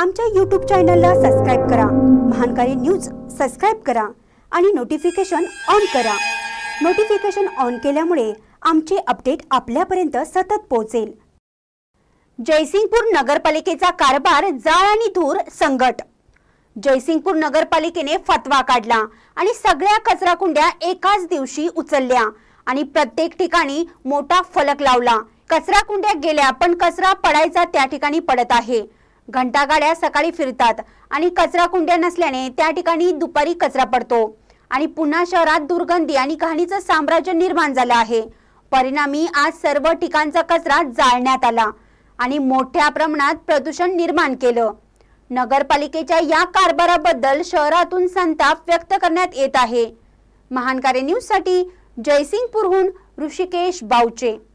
आमच्या यूट्यूब चॅनलला सबस्क्राईब करा महानकारी न्यूज सबस्क्राईब करा आणि नोटिफिकेशन ऑन करा नोटिफिकेशन ऑन केल्यामुळे आमचे अपडेट आपल्यापर्यंत सतत पोहोचेल जयसिंगपूर नगरपालिकेचा कारभार जाळ आणि धूर संगट जयसिंगपूर नगरपालिकेने फतवा काढला आणि सगळ्या कचरा कुंड्या एकाच दिवशी उचलल्या आणि प्रत्येक ठिकाणी मोठा फलक लावला कचरा कुंड्या गेल्या पण कचरा पडायचा त्या ठिकाणी पडत आहे घंटागाड्या सकाळी फिरतात आणि कचरा कुंड्या नसल्याने त्या ठिकाणी दुपारी कचरा पडतो आणि पुन्हा शहरात दुर्गंधी आणि घाणीचं साम्राज्य निर्माण झालं आहे परिणामी आज सर्व ठिकाणचा कचरा जाळण्यात आला आणि मोठ्या प्रमाणात प्रदूषण निर्माण केलं नगरपालिकेच्या या कारभाराबद्दल शहरातून संताप व्यक्त करण्यात येत आहे न्यूज साठी जयसिंगपूरहून ऋषिकेश बावचे